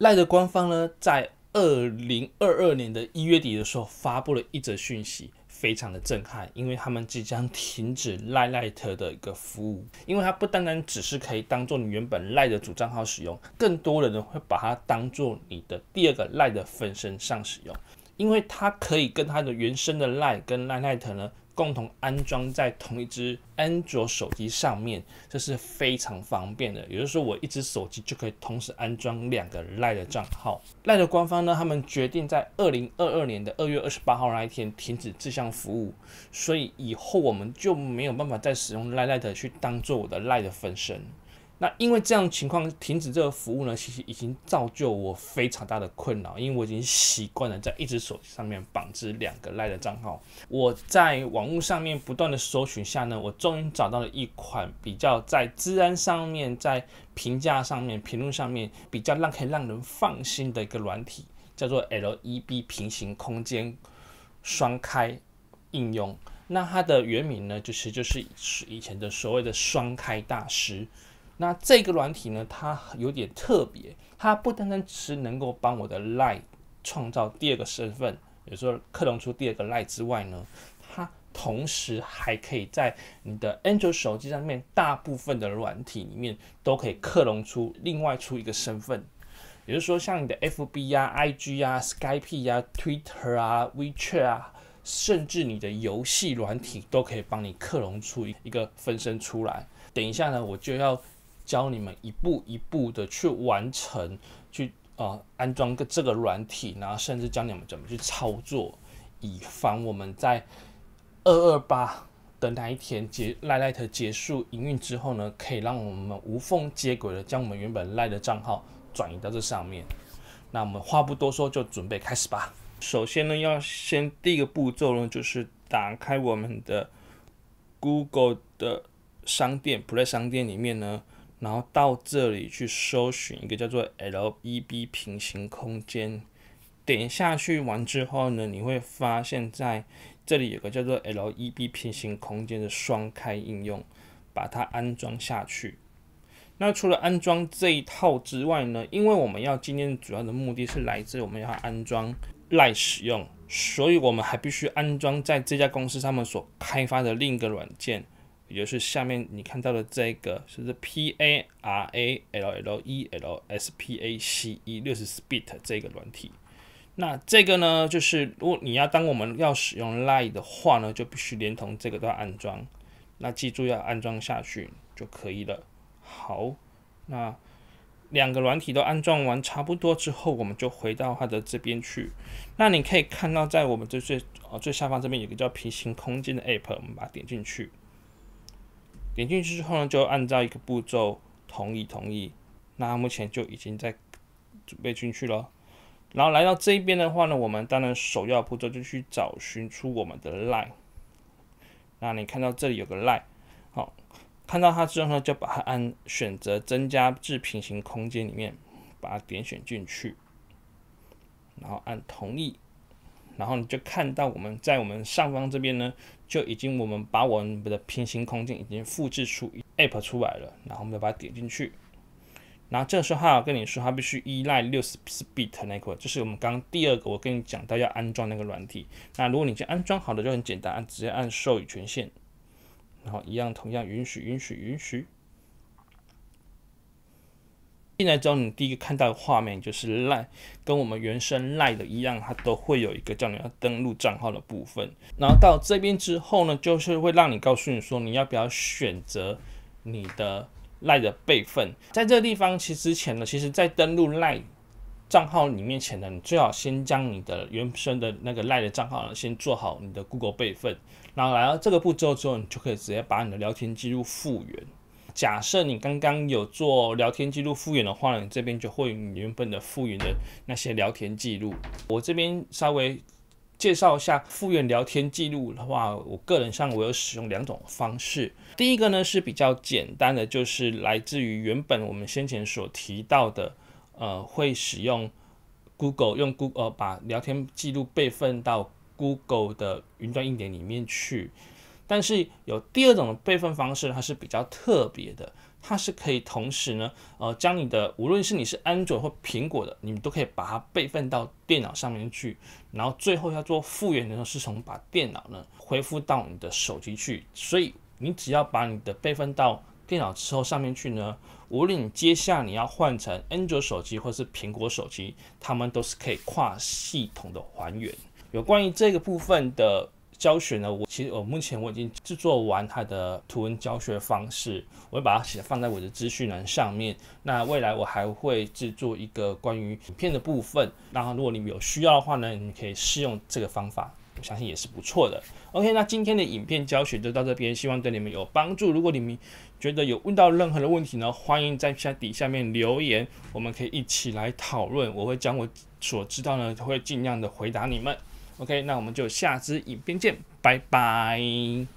赖的官方呢，在二零二二年的一月底的时候，发布了一则讯息，非常的震撼，因为他们即将停止 Light 的一个服务，因为它不单单只是可以当做你原本赖的主账号使用，更多的人会把它当做你的第二个赖的分身上使用，因为它可以跟它的原生的赖跟 Light 呢。共同安装在同一支安卓手机上面，这是非常方便的。也就是说，我一支手机就可以同时安装两个 Lite 的账号。Lite 的官方呢，他们决定在二零二二年的二月二十八号那一天停止这项服务，所以以后我们就没有办法再使用 Lite 去当做我的 Lite 的分身。那因为这样情况停止这个服务呢，其实已经造就我非常大的困扰，因为我已经习惯了在一只手上面绑着两个赖的账号。我在网络上面不断的搜寻下呢，我终于找到了一款比较在治安上面、在评价上面、评论上面比较让可以让人放心的一个软体，叫做 L E B 平行空间双开应用。那它的原名呢，就是就是以前的所谓的双开大师。那这个软体呢，它有点特别，它不单单只是能够帮我的赖创造第二个身份，比如说克隆出第二个赖之外呢，它同时还可以在你的安卓手机上面大部分的软体里面都可以克隆出另外出一个身份，也就是说像你的 FB 呀、IG 呀、Skype 呀、Twitter 啊、WeChat 啊，甚至你的游戏软体都可以帮你克隆出一个分身出来。等一下呢，我就要。教你们一步一步的去完成，去啊安装个这个软体，然后甚至教你们怎么去操作，以防我们在二二八的那一天结 l i t 结束营运之后呢，可以让我们无缝接轨的将我们原本 l i t 的账号转移到这上面。那我们话不多说，就准备开始吧。首先呢，要先第一个步骤呢，就是打开我们的 Google 的商店 Play 商店里面呢。然后到这里去搜寻一个叫做 L E B 平行空间，点下去完之后呢，你会发现在这里有个叫做 L E B 平行空间的双开应用，把它安装下去。那除了安装这一套之外呢，因为我们要今天主要的目的是来自我们要安装赖使用，所以我们还必须安装在这家公司他们所开发的另一个软件。也就是下面你看到的这个，是是 P A R A L L E L S P A C E 六十四 bit 这个软体。那这个呢，就是如果你要当我们要使用 Line 的话呢，就必须连同这个都要安装。那记住要安装下去就可以了。好，那两个软体都安装完差不多之后，我们就回到它的这边去。那你可以看到，在我们这最哦最下方这边有个叫平行空间的 App，我们把它点进去。点进去之后呢，就按照一个步骤，同意同意。那目前就已经在准备进去了。然后来到这一边的话呢，我们当然首要步骤就去找寻出我们的 line。那你看到这里有个 line，好，看到它之后呢，就把它按选择增加至平行空间里面，把它点选进去，然后按同意。然后你就看到我们在我们上方这边呢，就已经我们把我们的平行空间已经复制出 app 出来了，然后我们就把它点进去。然后这时候还要跟你说，它必须依赖六十四 bit 那块，就是我们刚第二个我跟你讲到要安装那个软体。那如果你已经安装好了，就很简单，直接按授予权限，然后一样同样允许允许允许。进来之后，你第一个看到的画面就是 Line，跟我们原生 Line 的一样，它都会有一个叫你要登录账号的部分。然后到这边之后呢，就是会让你告诉你说你要不要选择你的 Line 的备份。在这个地方，其实之前呢，其实在登录 Line 账号里面前呢，你最好先将你的原生的那个 l i e 的账号呢，先做好你的 Google 备份。然后来到这个步骤之后你就可以直接把你的聊天记录复原。假设你刚刚有做聊天记录复原的话呢，你这边就会你原本的复原的那些聊天记录。我这边稍微介绍一下复原聊天记录的话，我个人上我有使用两种方式。第一个呢是比较简单的，就是来自于原本我们先前所提到的，呃，会使用 Google 用 Google 把聊天记录备份到 Google 的云端硬点里面去。但是有第二种的备份方式，它是比较特别的，它是可以同时呢，呃，将你的无论是你是安卓或苹果的，你都可以把它备份到电脑上面去，然后最后要做复原的时候，是从把电脑呢恢复到你的手机去。所以你只要把你的备份到电脑之后上面去呢，无论你接下你要换成安卓手机或是苹果手机，它们都是可以跨系统的还原。有关于这个部分的。教学呢，我其实我目前我已经制作完它的图文教学方式，我会把它写放在我的资讯栏上面。那未来我还会制作一个关于影片的部分。然后，如果你们有需要的话呢，你们可以试用这个方法，我相信也是不错的。OK，那今天的影片教学就到这边，希望对你们有帮助。如果你们觉得有问到任何的问题呢，欢迎在下底下面留言，我们可以一起来讨论。我会将我所知道呢，会尽量的回答你们。OK，那我们就下支影片见，拜拜。